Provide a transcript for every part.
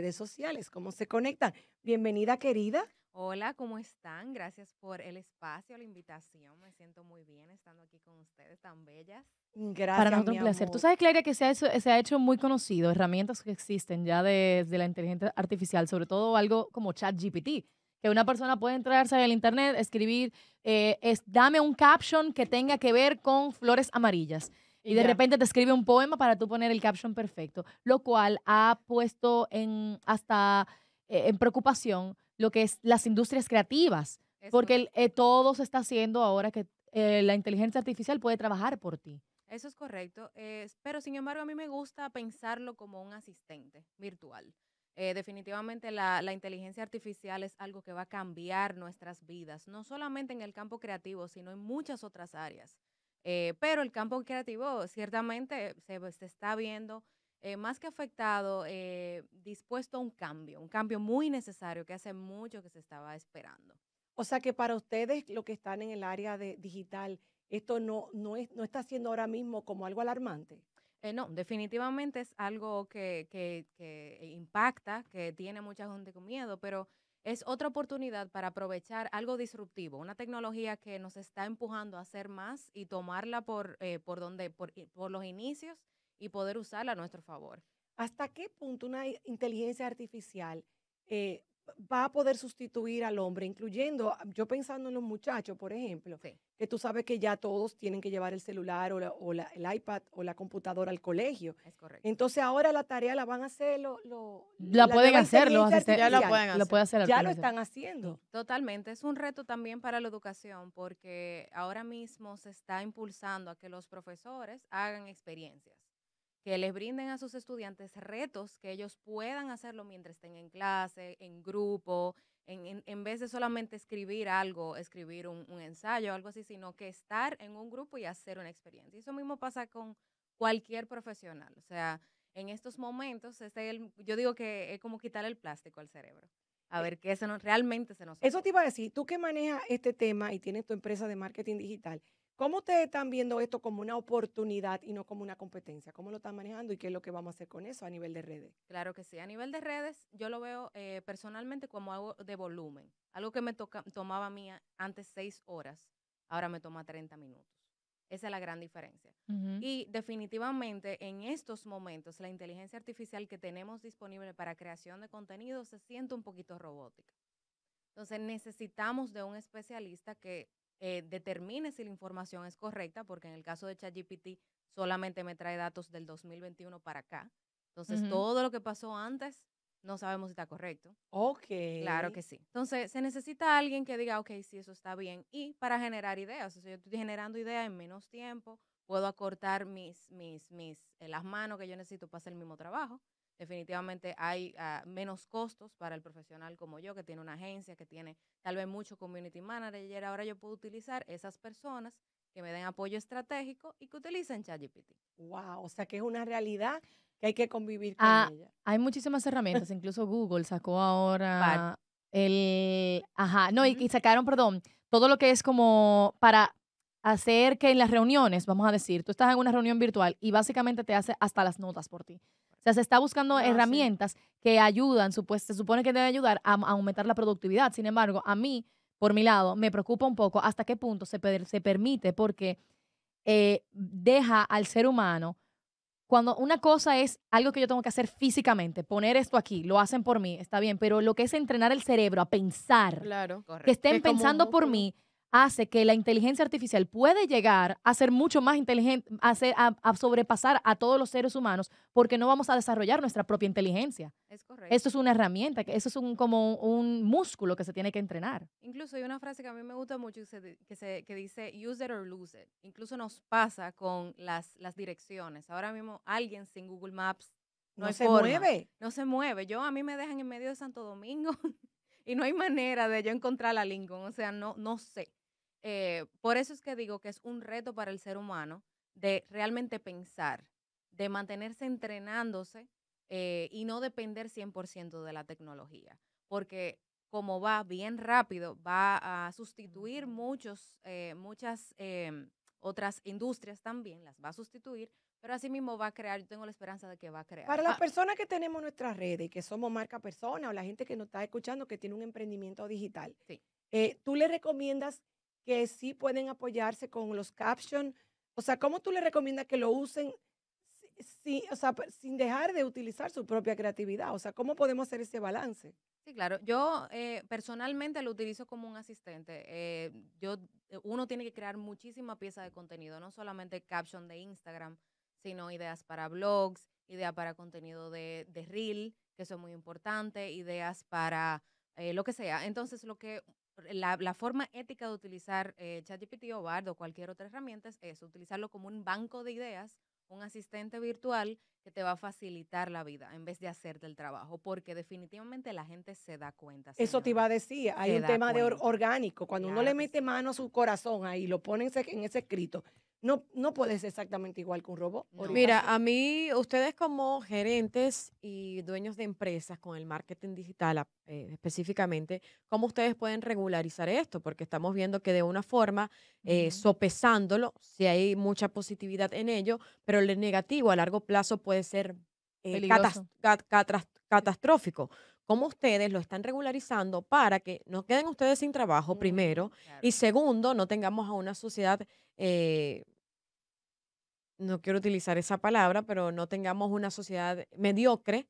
redes sociales, cómo se conectan. Bienvenida, querida. Hola, ¿cómo están? Gracias por el espacio, la invitación. Me siento muy bien estando aquí con ustedes, tan bellas. Mm, gracias. Para nosotros un placer. Tú sabes, que se ha, hecho, se ha hecho muy conocido herramientas que existen ya desde la inteligencia artificial, sobre todo algo como ChatGPT, que una persona puede entrarse al internet, escribir, eh, es, dame un caption que tenga que ver con flores amarillas. Y, de repente te escribe un poema para tú poner el caption perfecto, lo cual ha puesto en hasta eh, en preocupación lo que es las industrias creativas, porque eh, todo se está haciendo ahora que eh, la inteligencia artificial puede trabajar por ti. Eso es correcto, pero sin embargo a mí me gusta pensarlo como un asistente virtual. definitivamente la, la, inteligencia artificial es algo que va a cambiar nuestras vidas, no solamente en el campo creativo, sino en muchas otras áreas. Eh, pero el campo creativo ciertamente se, pues, está viendo eh, más que afectado, eh, dispuesto a un cambio, un cambio muy necesario que hace mucho que se estaba esperando. O sea que para ustedes, lo que están en el área de digital, esto no, no, es, está siendo ahora mismo como algo alarmante. no, definitivamente es algo que, impacta, que tiene mucha gente con miedo, pero es otra oportunidad para aprovechar algo disruptivo, una tecnología que nos está empujando a hacer más y tomarla por, eh, por, donde, los inicios y poder usarla a nuestro favor. ¿Hasta qué punto una inteligencia artificial eh, va a poder sustituir al hombre, incluyendo, ah, yo pensando en los muchachos, por ejemplo, que tú sabes que ya todos tienen que llevar el celular o, la, o el iPad o la computadora al colegio. Es Entonces ahora la tarea la van a hacer lo, la, pueden hacer, lo pueden hacer ya lo están haciendo. Totalmente, es un reto también para la educación porque ahora mismo se está impulsando a que los profesores hagan experiencias que les brinden a sus estudiantes retos que ellos puedan hacerlo mientras estén en clase, en grupo, en, vez de solamente escribir algo, escribir un, un ensayo, algo así, sino que estar en un grupo y hacer una experiencia. Y eso mismo pasa con cualquier profesional. O sea, en estos momentos, este yo digo que es como quitar el plástico al cerebro. A eh ver qué se realmente se nos... Eso te iba a decir, tú que manejas este tema y tienes tu empresa de marketing digital, ¿Cómo ustedes están viendo esto como una oportunidad y no como una competencia? ¿Cómo lo están manejando y qué es lo que vamos a hacer con eso a nivel de redes? Claro que sí. A nivel de redes, yo lo veo eh, personalmente como algo de volumen. Algo que me toca, tomaba a antes seis horas, ahora me toma 30 minutos. Esa es la gran diferencia. Y definitivamente en estos momentos la inteligencia artificial que tenemos disponible para creación de contenido se siente un poquito robótica. Entonces necesitamos de un especialista que eh, determine si la información es correcta, porque en el caso de ChatGPT solamente me trae datos del 2021 para acá. Entonces, todo lo que pasó antes no sabemos si está correcto. Ok. Claro que sí. Entonces, se necesita alguien que diga, ok, sí, eso está bien. Y para generar ideas, o yo estoy generando ideas en menos tiempo, puedo acortar mis, mis, mis, eh, las manos que yo necesito para hacer el mismo trabajo definitivamente hay ah, menos costos para el profesional como yo, que tiene una agencia, que tiene tal vez mucho community manager. Ahora yo puedo utilizar esas personas que me den apoyo estratégico y que utilicen ChatGPT. Wow, o sea que es una realidad que hay que convivir con ah, ella. Hay muchísimas herramientas, incluso Google sacó ahora el ajá, no, y sacaron, perdón, todo lo que es como para hacer que en las reuniones, vamos a decir, tú estás en una reunión virtual y básicamente te hace hasta las notas por ti sea, se está buscando ah, herramientas que ayudan, se supone que deben ayudar a, aumentar la productividad. Sin embargo, a mí, por mi lado, me preocupa un poco hasta qué punto se, permite porque eh, deja al ser humano cuando una cosa es algo que yo tengo que hacer físicamente, poner esto aquí, lo hacen por mí, está bien, pero lo que es entrenar el cerebro a pensar, claro, que estén pensando por mí, hace que la inteligencia artificial puede llegar a ser mucho más inteligente, a, a, sobrepasar a todos los seres humanos porque no vamos a desarrollar nuestra propia inteligencia. Es correcto. Esto es una herramienta, eso es un, como un músculo que se tiene que entrenar. Incluso hay una frase que a mí me gusta mucho que, que, dice, use it or lose it. Incluso nos pasa con las, las direcciones. Ahora mismo alguien sin Google Maps no, se mueve. No se mueve. Yo a mí me dejan en medio de Santo Domingo y no hay manera de yo encontrar la Lincoln. O sea, no, no sé. Eh, por eso es que digo que es un reto para el ser humano de realmente pensar, de mantenerse entrenándose eh, y no depender 100% de la tecnología, porque como va bien rápido, va a sustituir muchos, eh, muchas em, otras industrias también, las va a sustituir, pero así mismo va a crear, yo tengo la esperanza de que va a crear. Para las ah, personas que tenemos nuestras redes y que somos marca persona o la gente que nos está escuchando que tiene un emprendimiento digital, ¿tú le recomiendas que sí pueden apoyarse con los captions. O sea, ¿cómo tú le recomiendas que lo usen sin, pues, sin dejar de utilizar su propia creatividad? O sea, ¿cómo podemos hacer ese balance? Sí, claro. Yo eh, personalmente lo utilizo como un asistente. Eh, yo, eh, uno tiene que crear muchísima pieza de contenido, no solamente caption de Instagram, sino ideas para blogs, ideas para contenido de, reel, que eso es muy importante, ideas para eh, lo que sea. Entonces, lo que la, forma ética de utilizar eh, ChatGPT o Bard o cualquier otra herramienta es utilizarlo como un banco de ideas, un asistente virtual que te va a facilitar la vida en vez de hacerte el trabajo, porque definitivamente la gente se da cuenta. Eso te iba a decir, hay un tema de orgánico, cuando uno le mete mano a su corazón ahí, lo pone en ese escrito, no, puede ser exactamente igual que un robot. Mira, a mí, ustedes como gerentes y dueños de empresas con el marketing digital eh, específicamente, ¿cómo ustedes pueden regularizar esto? Porque estamos viendo que de una forma, eh, sopesándolo, si hay mucha positividad en ello, pero el negativo a largo plazo puede ser eh, catastrófico cómo ustedes lo están regularizando para que no queden ustedes sin trabajo, mm, primero, y segundo, no tengamos a una sociedad, eh, no quiero utilizar esa palabra, pero no tengamos una sociedad mediocre,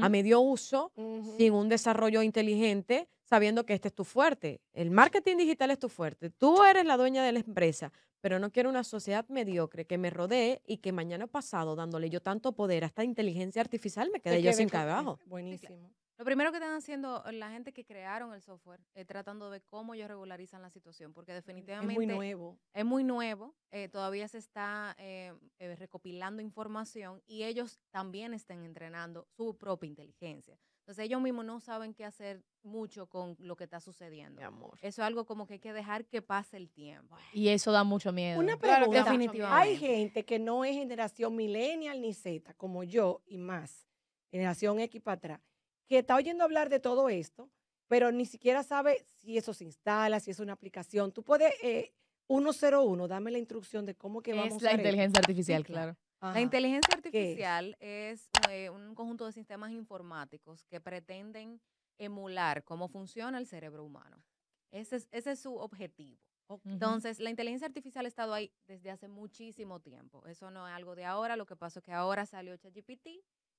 a medio uso, sin un desarrollo inteligente, sabiendo que este es tu fuerte. El marketing digital es tu fuerte. Tú eres la dueña de la empresa, pero no quiero una sociedad mediocre que me rodee y que mañana pasado, dándole yo tanto poder a esta inteligencia artificial, me quede yo sin trabajo. Buenísimo. Lo primero que están haciendo la gente que crearon el software tratando de cómo ellos regularizan la situación, porque definitivamente... Es muy nuevo. Es muy nuevo, eh, todavía se está eh, eh, recopilando información y ellos también están entrenando su propia inteligencia. Entonces ellos mismos no saben qué hacer mucho con lo que está sucediendo. Eso es algo como que hay que dejar que pase el tiempo. Y eso da mucho miedo. Una pregunta, Hay gente que no es generación millennial ni Z, como yo y más, generación X para atrás, que está oyendo hablar de todo esto, pero ni siquiera sabe si eso se instala, si es una aplicación. Tú puedes, 101, eh, dame la instrucción de cómo que vamos a Es la inteligencia artificial, claro. La inteligencia artificial es, eh, un conjunto de sistemas informáticos que pretenden emular cómo funciona el cerebro humano. Ese es, su objetivo. Entonces, la inteligencia artificial ha estado ahí desde hace muchísimo tiempo. Eso no es algo de ahora. Lo que pasa es que ahora salió ChatGPT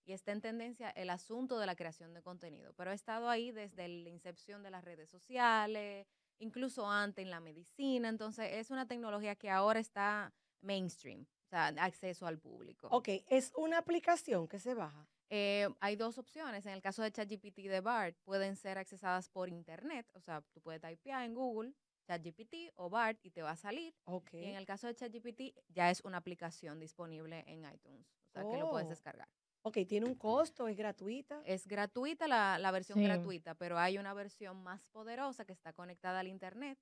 y está en tendencia el asunto de la creación de contenido, pero ha estado ahí desde la incepción de las redes sociales, incluso antes en la medicina, entonces es una tecnología que ahora está mainstream, o sea, acceso al público. Ok, es una aplicación que se baja. Eh, hay dos opciones. En el caso de ChatGPT de BART, pueden ser accesadas por internet. O sea, tú puedes typear en Google ChatGPT o BART y te va a salir. Okay. Y en el caso de ChatGPT, ya es una aplicación disponible en iTunes. O sea, que lo puedes oh. descargar. Ok, tiene un costo, es gratuita. Es gratuita la, versión gratuita, pero hay una versión más poderosa que está conectada al Internet.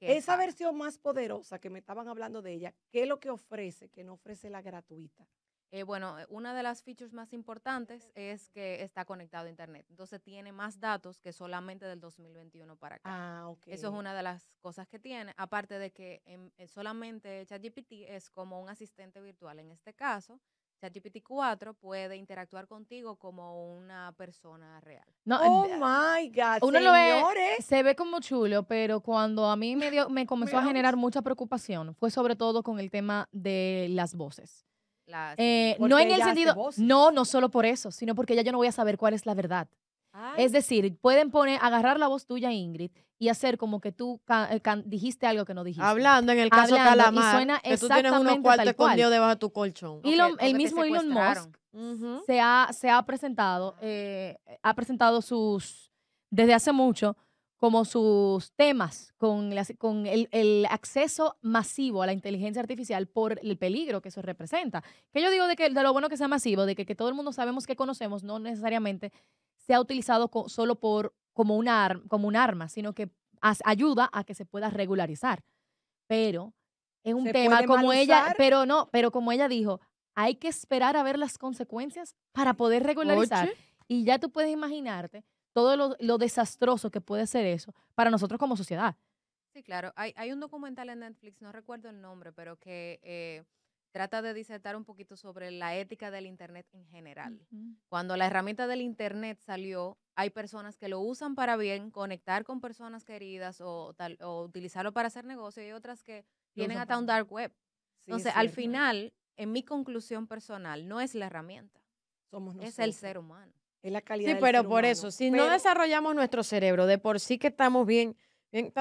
Esa versión más poderosa que me estaban hablando de ella, ¿qué es lo que ofrece que no ofrece la gratuita? Eh, bueno, eh, una de las features más importantes es que está conectado a Internet. Entonces tiene más datos que solamente del 2021 para acá. Ah, ok. Eso es una de las cosas que tiene. Aparte de que em, eh, solamente ChatGPT es como un asistente virtual en este caso, ChatGPT 4 puede interactuar contigo como una persona real. oh my God. señores. se ve como chulo, pero cuando a mí me, me comenzó a generar mucha preocupación fue sobre todo con el tema de las voces. Eh, no en el sentido, no, no solo por eso, sino porque ya yo no voy a saber cuál es la verdad. Es decir, pueden poner, agarrar la voz tuya, Ingrid, y hacer como que tú eh, dijiste algo que no dijiste. Hablando, en el caso de Calamar, que tú tienes unos cuartos escondidos debajo de tu colchón. el mismo Elon Musk se, ha, presentado, eh, ha presentado sus, desde hace mucho, como sus temas con, con el, acceso masivo a la inteligencia artificial por el peligro que eso representa. Que yo digo de, que, de lo bueno que sea masivo, de que, que todo el mundo sabemos que conocemos, no necesariamente se ha utilizado solo por como, como un arma, sino que ayuda a que se pueda regularizar. Pero es un tema como ella, pero no, pero como ella dijo, hay que esperar a ver las consecuencias para poder regularizar. Y ya tú puedes imaginarte todo lo, desastroso que puede ser eso para nosotros como sociedad. Sí, claro. Hay, hay un documental en Netflix, no recuerdo el nombre, pero que eh, trata de disertar un poquito sobre la ética del Internet en general. Cuando la herramienta del Internet salió, hay personas que lo usan para bien, conectar con personas queridas o, tal, o utilizarlo para hacer negocio y otras que tienen hasta un dark web. Entonces, al final, en mi conclusión personal, no es la herramienta, Somos nosotros. es el ser humano. Es la calidad. Sí, pero por eso, si no desarrollamos nuestro cerebro, de por sí que estamos bien,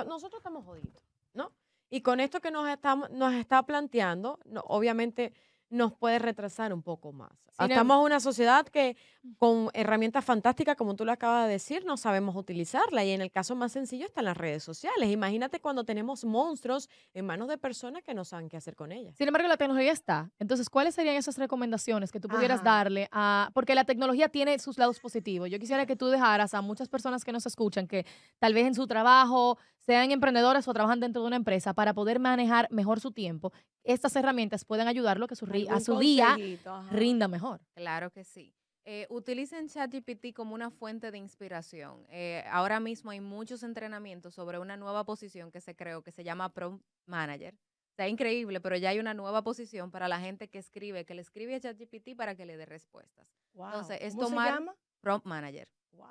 nosotros estamos jodidos, ¿no? Y con esto que nos, estamos, nos está planteando, no, obviamente nos puede retrasar un poco más. Ah, em estamos en una sociedad que con herramientas fantásticas, como tú lo acabas de decir, no sabemos utilizarla y en el caso más sencillo están las redes sociales. Imagínate cuando tenemos monstruos en manos de personas que no saben qué hacer con ellas. Sin embargo, la tecnología está. Entonces, ¿cuáles serían esas recomendaciones que tú pudieras darle a... Porque la tecnología tiene sus lados positivos. Yo quisiera que tú dejaras a muchas personas que nos escuchan, que tal vez en su trabajo sean emprendedores o trabajan dentro de una empresa, para poder manejar mejor su tiempo, estas herramientas pueden ayudarlo a que su, a su día rinda mejor. Claro que sí. Eh, utilicen ChatGPT como una fuente de inspiración. Eh, ahora mismo hay muchos entrenamientos sobre una nueva posición que se creó que se llama Prompt Manager. Está increíble, pero ya hay una nueva posición para la gente que escribe, que le escribe a ChatGPT para que le dé respuestas. Entonces, ¿Cómo se llama? Prompt Manager. Wow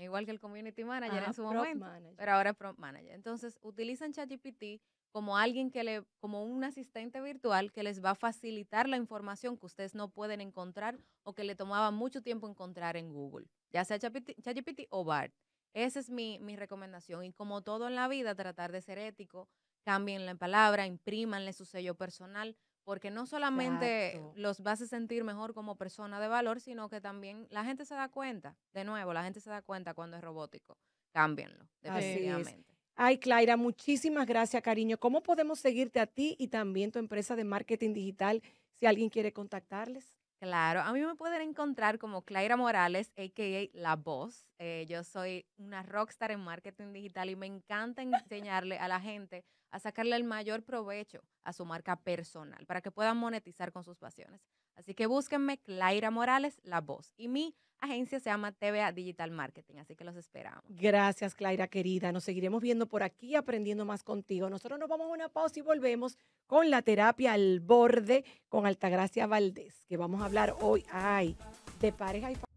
igual que el community manager en su momento, pero ahora es prompt manager. Entonces, utilizan ChatGPT como alguien que le, como un asistente virtual que les va a facilitar la información que ustedes no pueden encontrar o que le tomaba mucho tiempo encontrar en Google, ya sea ChatGPT o BART. Esa es mi, mi recomendación. Y como todo en la vida, tratar de ser ético, cambien la palabra, imprímanle su sello personal, porque no solamente los vas a sentir mejor como persona de valor, sino que también la gente se da cuenta, de nuevo, la gente se da cuenta cuando es robótico. Cámbienlo, definitivamente. Ay, Claira, muchísimas gracias, cariño. ¿Cómo podemos seguirte a ti y también tu empresa de marketing digital si alguien quiere contactarles? Claro, a mí me pueden encontrar como Claira Morales, a.k.a. La Voz. Eh, yo soy una rockstar en marketing digital y me encanta enseñarle a la gente a sacarle el mayor provecho a su marca personal para que puedan monetizar con sus pasiones. Así que búsquenme Claira Morales, La Voz. Y mi agencia se llama TVA Digital Marketing, así que los esperamos. Gracias, Claira querida. Nos seguiremos viendo por aquí aprendiendo más contigo. Nosotros nos vamos a una pausa y volvemos con la terapia al borde con Altagracia Valdés, que vamos a hablar hoy ay, de pareja y